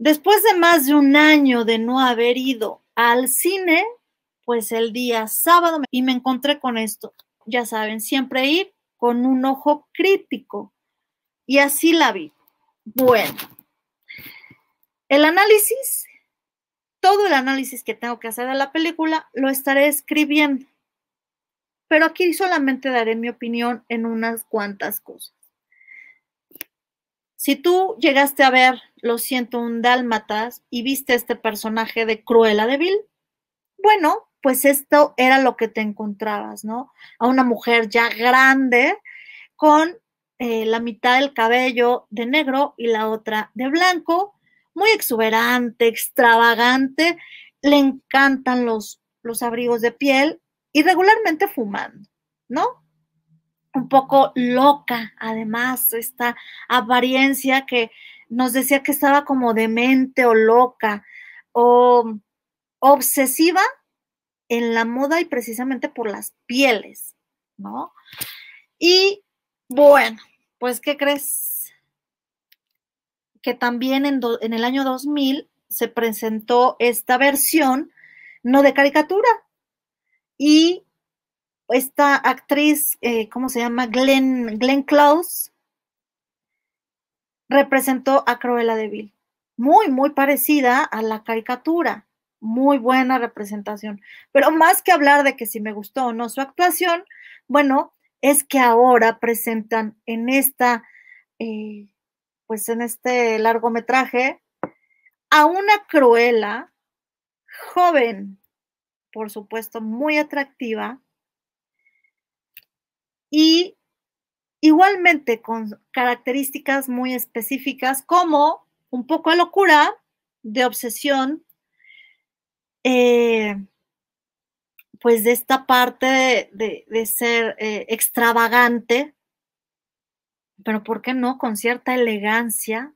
Después de más de un año de no haber ido al cine, pues el día sábado y me encontré con esto. Ya saben, siempre ir con un ojo crítico. Y así la vi. Bueno, el análisis, todo el análisis que tengo que hacer de la película lo estaré escribiendo. Pero aquí solamente daré mi opinión en unas cuantas cosas. Si tú llegaste a ver Lo siento un dálmatas y viste este personaje de Cruella de bueno, pues esto era lo que te encontrabas, ¿no? A una mujer ya grande con eh, la mitad del cabello de negro y la otra de blanco, muy exuberante, extravagante, le encantan los, los abrigos de piel y regularmente fumando, ¿no? un poco loca, además, esta apariencia que nos decía que estaba como demente o loca o obsesiva en la moda y precisamente por las pieles, ¿no? Y bueno, pues, ¿qué crees? Que también en, en el año 2000 se presentó esta versión, no de caricatura, y esta actriz, eh, ¿cómo se llama? Glenn, Glenn Close, representó a Cruella de Vil. Muy, muy parecida a la caricatura. Muy buena representación. Pero más que hablar de que si me gustó o no su actuación, bueno, es que ahora presentan en esta, eh, pues en este largometraje, a una Cruella joven, por supuesto, muy atractiva, y igualmente con características muy específicas como un poco de locura, de obsesión, eh, pues de esta parte de, ser eh, extravagante, pero ¿por qué no? Con cierta elegancia.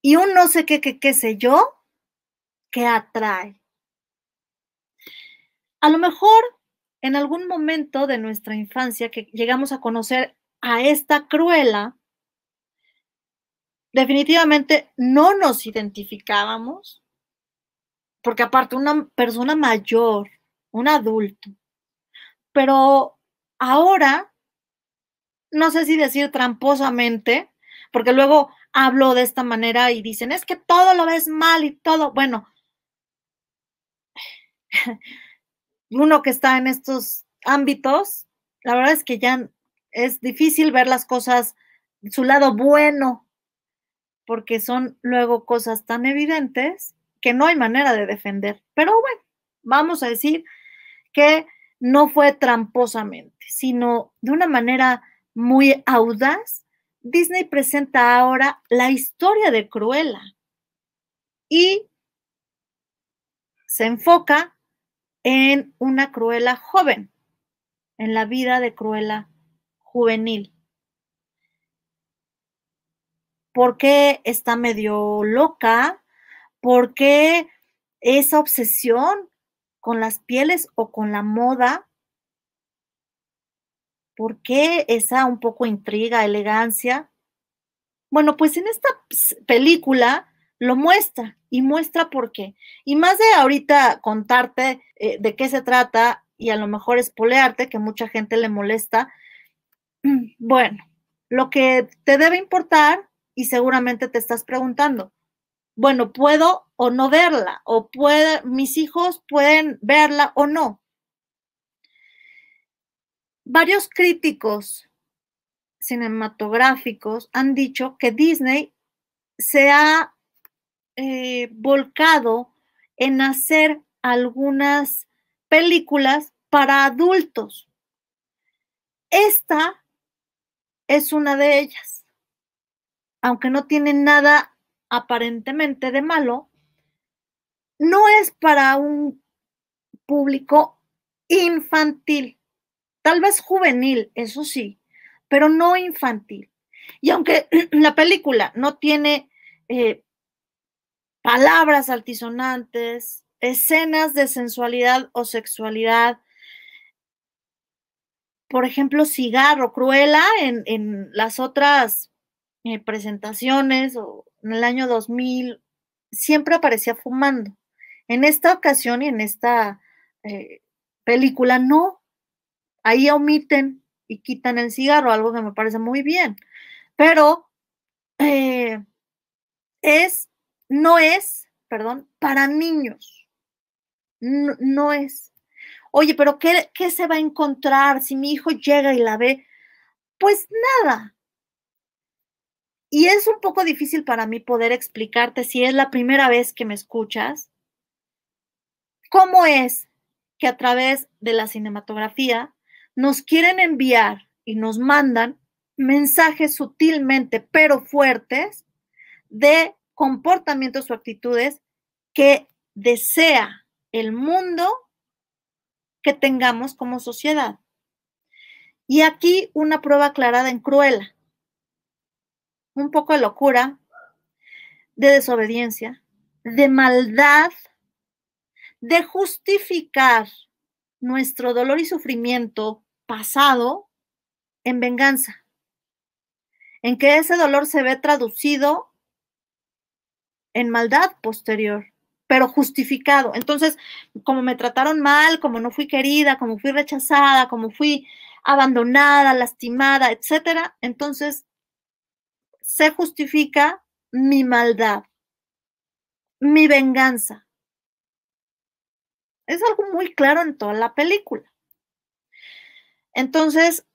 Y un no sé qué, qué, qué sé yo, que atrae. A lo mejor en algún momento de nuestra infancia que llegamos a conocer a esta cruela, definitivamente no nos identificábamos, porque aparte una persona mayor, un adulto, pero ahora, no sé si decir tramposamente, porque luego hablo de esta manera y dicen, es que todo lo ves mal y todo, bueno uno que está en estos ámbitos, la verdad es que ya es difícil ver las cosas, su lado bueno, porque son luego cosas tan evidentes que no hay manera de defender. Pero bueno, vamos a decir que no fue tramposamente, sino de una manera muy audaz, Disney presenta ahora la historia de Cruella y se enfoca en una cruela joven, en la vida de cruela juvenil. ¿Por qué está medio loca? ¿Por qué esa obsesión con las pieles o con la moda? ¿Por qué esa un poco intriga, elegancia? Bueno, pues en esta pues, película lo muestra y muestra por qué. Y más de ahorita contarte eh, de qué se trata y a lo mejor espolearte, que mucha gente le molesta, bueno, lo que te debe importar y seguramente te estás preguntando, bueno, puedo o no verla, o puede, mis hijos pueden verla o no. Varios críticos cinematográficos han dicho que Disney se ha eh, volcado en hacer algunas películas para adultos. Esta es una de ellas. Aunque no tiene nada aparentemente de malo, no es para un público infantil, tal vez juvenil, eso sí, pero no infantil. Y aunque la película no tiene eh, palabras altisonantes, escenas de sensualidad o sexualidad. Por ejemplo, cigarro, cruela en, las otras eh, presentaciones o en el año 2000, siempre aparecía fumando. En esta ocasión y en esta eh, película no. Ahí omiten y quitan el cigarro, algo que me parece muy bien. Pero eh, es no es, perdón, para niños. No, es. Oye, pero qué, ¿qué se va a encontrar si mi hijo llega y la ve? Pues nada, y es un poco difícil para mí poder explicarte si es la primera vez que me escuchas, cómo es que a través de la cinematografía nos quieren enviar y nos mandan mensajes sutilmente pero fuertes de comportamientos o actitudes que desea el mundo que tengamos como sociedad. Y aquí una prueba aclarada en cruela Un poco de locura, de desobediencia, de maldad, de justificar nuestro dolor y sufrimiento pasado en venganza, en que ese dolor se ve traducido en maldad posterior, pero justificado. Entonces, como me trataron mal, como no fui querida, como fui rechazada, como fui abandonada, lastimada, etcétera, entonces se justifica mi maldad, mi venganza. Es algo muy claro en toda la película. Entonces,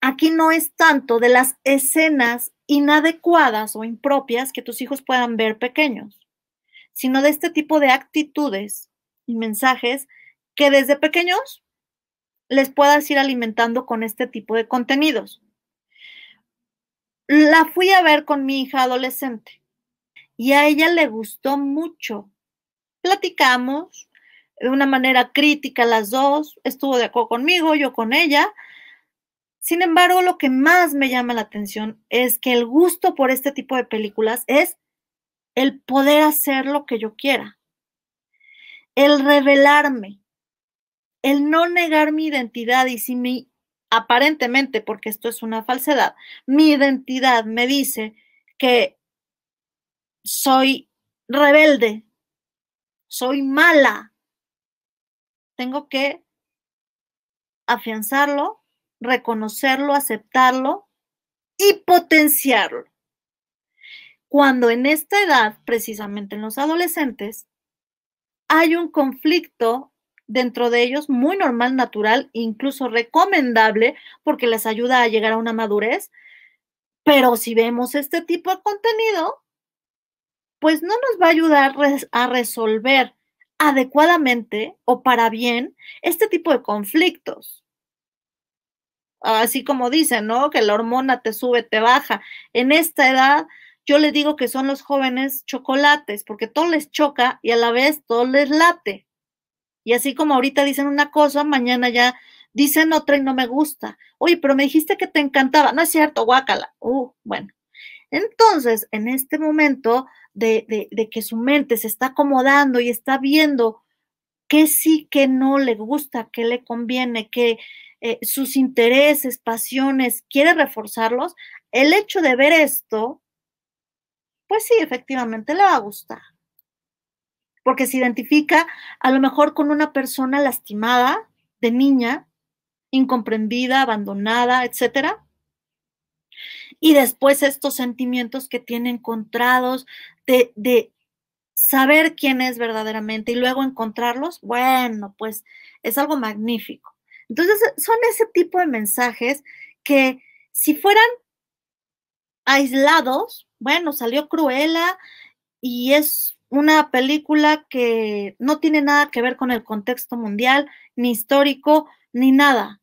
aquí no es tanto de las escenas inadecuadas o impropias que tus hijos puedan ver pequeños, sino de este tipo de actitudes y mensajes que desde pequeños les puedas ir alimentando con este tipo de contenidos. La fui a ver con mi hija adolescente y a ella le gustó mucho. Platicamos de una manera crítica las dos, estuvo de acuerdo conmigo, yo con ella, sin embargo, lo que más me llama la atención es que el gusto por este tipo de películas es el poder hacer lo que yo quiera, el revelarme, el no negar mi identidad y si mi, aparentemente, porque esto es una falsedad, mi identidad me dice que soy rebelde, soy mala, tengo que afianzarlo reconocerlo, aceptarlo y potenciarlo. Cuando en esta edad, precisamente en los adolescentes, hay un conflicto dentro de ellos muy normal, natural, incluso recomendable, porque les ayuda a llegar a una madurez. Pero si vemos este tipo de contenido, pues no nos va a ayudar a resolver adecuadamente o para bien este tipo de conflictos así como dicen, ¿no? Que la hormona te sube, te baja. En esta edad, yo les digo que son los jóvenes chocolates, porque todo les choca y a la vez todo les late. Y así como ahorita dicen una cosa, mañana ya dicen otra y no me gusta. Oye, pero me dijiste que te encantaba. No es cierto, guácala. Uh, bueno. Entonces, en este momento de, de, de que su mente se está acomodando y está viendo qué sí, qué no le gusta, qué le conviene, qué eh, sus intereses, pasiones, quiere reforzarlos, el hecho de ver esto, pues sí, efectivamente le va a gustar. Porque se identifica a lo mejor con una persona lastimada de niña, incomprendida, abandonada, etc. Y después estos sentimientos que tiene encontrados de, saber quién es verdaderamente y luego encontrarlos, bueno, pues es algo magnífico. Entonces, e, son ese tipo de mensajes que si fueran aislados, bueno, salió Cruella y es una película que no tiene nada que ver con el contexto mundial, ni histórico, ni nada.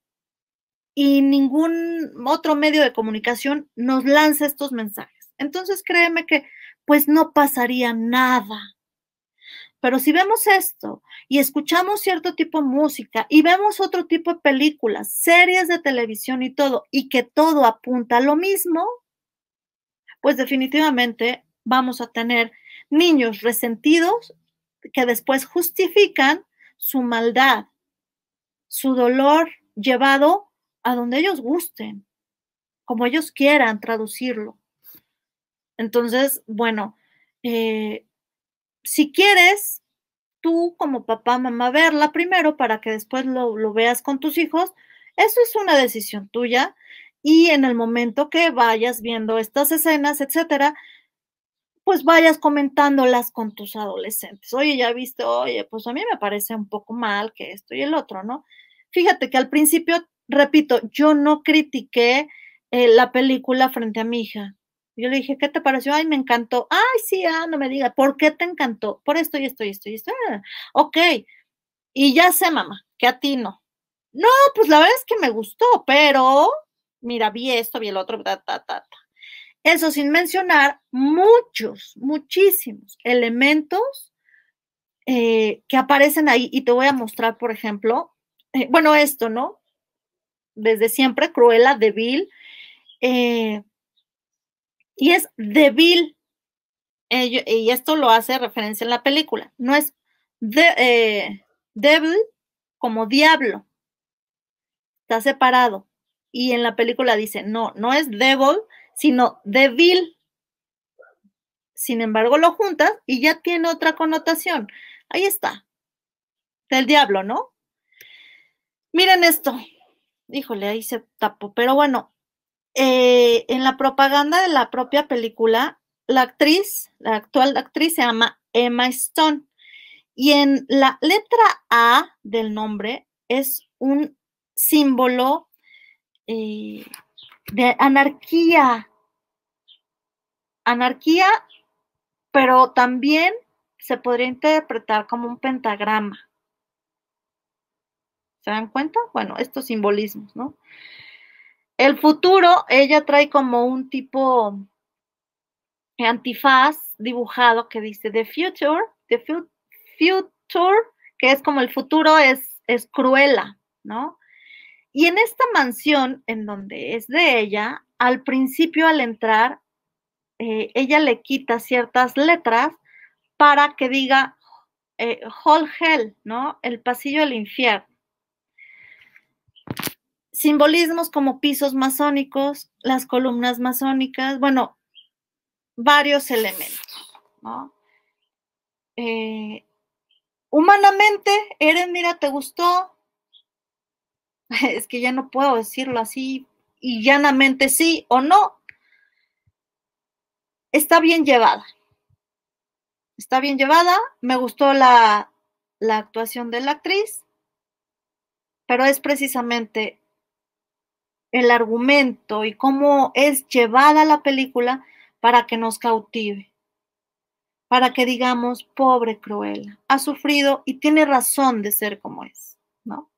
Y ningún otro medio de comunicación nos lanza estos mensajes. Entonces, créeme que pues no pasaría nada. Pero si vemos esto y escuchamos cierto tipo de música y vemos otro tipo de películas, series de televisión y todo, y que todo apunta a lo mismo, pues definitivamente vamos a tener niños resentidos que después justifican su maldad, su dolor llevado a donde ellos gusten, como ellos quieran traducirlo. Entonces, bueno, eh, si quieres tú como papá, mamá, verla primero para que después lo, veas con tus hijos, eso es una decisión tuya y en el momento que vayas viendo estas escenas, etcétera, pues vayas comentándolas con tus adolescentes. Oye, ya viste, oye, pues a mí me parece un poco mal que esto y el otro, ¿no? Fíjate que al principio, repito, yo no critiqué eh, la película frente a mi hija. Yo le dije, ¿qué te pareció? Ay, me encantó. Ay, sí, ah, no me diga, ¿por qué te encantó? Por esto y esto y esto y esto. Ah, ok. Y ya sé, mamá, que a ti no. No, pues la verdad es que me gustó, pero mira, vi esto, vi el otro, ta, ta, ta, Eso sin mencionar muchos, muchísimos elementos eh, que aparecen ahí. Y te voy a mostrar, por ejemplo, eh, bueno, esto, ¿no? Desde siempre, cruela, débil. eh, y es débil. y esto lo hace referencia en la película. No es de, eh, como diablo. Está separado. Y en la película dice, no, no es devil, sino débil. Sin embargo, lo juntas y ya tiene otra connotación. Ahí está. Del diablo, ¿no? Miren esto. Híjole, ahí se tapó. Pero bueno, eh, en la propaganda de la propia película, la actriz, la actual actriz se llama Emma Stone. Y en la letra A del nombre es un símbolo eh, de anarquía. Anarquía, pero también se podría interpretar como un pentagrama. ¿Se dan cuenta? Bueno, estos simbolismos, ¿no? El futuro, ella trae como un tipo antifaz dibujado que dice The Future, The Future, que es como el futuro es, es cruela, ¿no? Y en esta mansión, en donde es de ella, al principio al entrar, eh, ella le quita ciertas letras para que diga eh, Hell, ¿no? El pasillo del infierno. Simbolismos como pisos masónicos, las columnas masónicas, bueno, varios elementos, eh, humanamente, Eren, mira, ¿te gustó? Es que ya no puedo decirlo así y llanamente sí o no. Está bien llevada. Está bien llevada. Me gustó la, la actuación de la actriz, pero es precisamente el argumento y cómo es llevada la película para que nos cautive, para que digamos, pobre Cruella, ha sufrido y tiene razón de ser como es, ¿no?